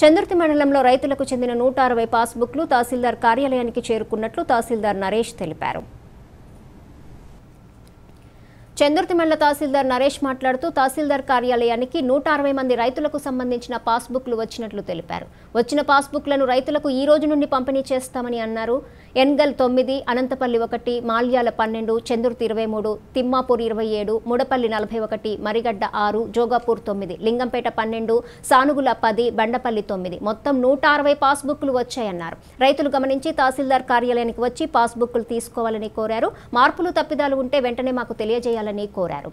చందుర్తి మండలంలో రైతులకు చెందిన నూట అరవై పాస్బుక్లు తహసీల్దార్ కార్యాలయానికి చేరుకున్నట్లు తహసీల్దార్ నరేష్ తెలిపారు చందుర్తి మండల తహసీల్దార్ నరేష్ మాట్లాడుతూ తహసీల్దార్ కార్యాలయానికి నూట అరవై మంది రైతులకు సంబంధించిన పాస్బుక్లు వచ్చినట్లు తెలిపారు వచ్చిన పాస్బుక్లను రైతులకు ఈ రోజు నుండి పంపిణీ చేస్తామని అన్నారు ఎన్గల్ తొమ్మిది అనంతపల్లి ఒకటి మాల్యాల పన్నెండు చందుర్తి ఇరవై మూడు తిమ్మాపూర్ ఇరవై ఏడు ముడపల్లి నలభై ఒకటి మరిగడ్డ ఆరు జోగాపూర్ తొమ్మిది లింగంపేట పన్నెండు సానుగుల పది బండపల్లి తొమ్మిది మొత్తం నూట అరవై పాస్బుక్లు వచ్చాయన్నారు రైతులు గమనించి తహసీల్దార్ కార్యాలయానికి వచ్చి పాస్బుక్లు తీసుకోవాలని కోరారు మార్పులు తప్పిదాలు ఉంటే వెంటనే మాకు తెలియజేయాలని కోరారు